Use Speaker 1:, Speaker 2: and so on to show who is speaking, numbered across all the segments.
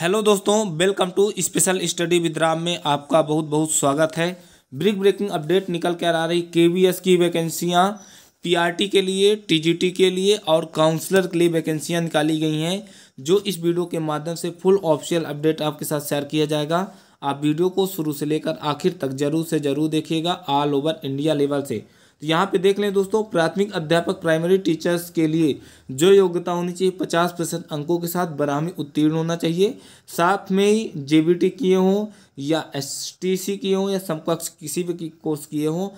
Speaker 1: hello दोस्तों welcome to special study with Ram में आपका बहुत बहुत स्वागत है ब्रिक ब्रेकिंग अपडेट निकल कर आ रही केवीएस की वैकेंसियां पीआरटी के लिए टीजीटी के लिए और काउंसलर के लिए वैकेंसियां निकाली गई हैं जो इस वीडियो के माध्यम से फुल ऑफिशियल अपडेट आपके साथ शेयर किया जाएगा आप वीडियो को शुरू से लेकर आखिर तक जरूर से जरूर देखिएगा ऑल ओवर इंडिया लेवल से तो यहाँ पे देख लें दोस्तों प्राथमिक अध्यापक प्राइमरी टीचर्स के लिए जो योग्यता होनी चाहिए पचास प्रतिशत अंकों के साथ बरामी उत्तीर्ण होना चाहिए साथ में ही जे किए हों या एस टी सी किए हों या समकक्ष किसी भी कोर्स किए हों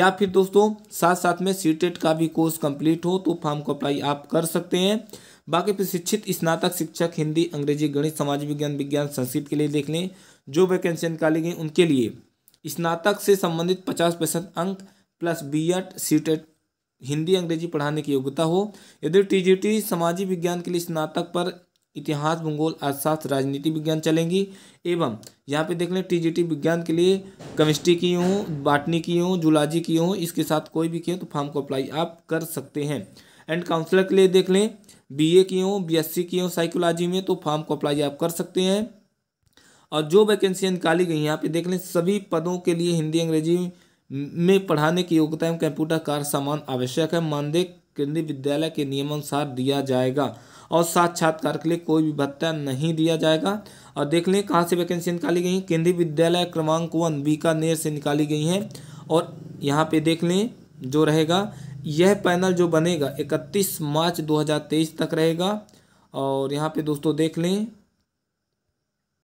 Speaker 1: या फिर दोस्तों साथ साथ में सी टेट e का भी कोर्स कंप्लीट हो तो फॉर्म को अप्लाई आप कर सकते हैं बाकी प्रशिक्षित स्नातक शिक्षक हिंदी अंग्रेजी गणित समाज विज्ञान विज्ञान संस्कृत के लिए देख लें जो वैकेंसी निकाली गई उनके लिए स्नातक से संबंधित पचास परसेंट अंक plus B Ed C TET Hindi Angrezi पढ़ाने की योग्यता हो यदि टीजीटी सामाजिक विज्ञान के लिए स्नातक पर इतिहास भूगोल अर्थशास्त्र राजनीति विज्ञान चलेंगी एवं यहाँ पे देख लें टी विज्ञान के लिए केमिस्ट्री की हूँ बाटनी की हूँ जूलॉजी की हूँ इसके साथ कोई भी की तो फॉर्म को अप्लाई आप कर सकते हैं एंड काउंसलर के लिए देख लें बी ए की हूँ सी की हूँ साइकोलॉजी में तो फॉर्म को अप्लाई आप कर सकते हैं और जो वैकेंसियाँ निकाली गई यहाँ पे देख लें सभी पदों के लिए हिंदी अंग्रेजी में पढ़ाने की योग्यता एवं कंप्यूटर कार्य समान आवश्यक है मानदेय केंद्रीय विद्यालय के नियमानुसार दिया जाएगा और साक्षात्कार के लिए कोई भी भत्ता नहीं दिया जाएगा और देख लें कहाँ से वैकेंसी निकाली गई केंद्रीय विद्यालय क्रमांक वन बीकानेर से निकाली गई है और यहाँ पे देख लें जो रहेगा यह पैनल जो बनेगा इकतीस मार्च दो तक रहेगा और यहाँ पे दोस्तों देख लें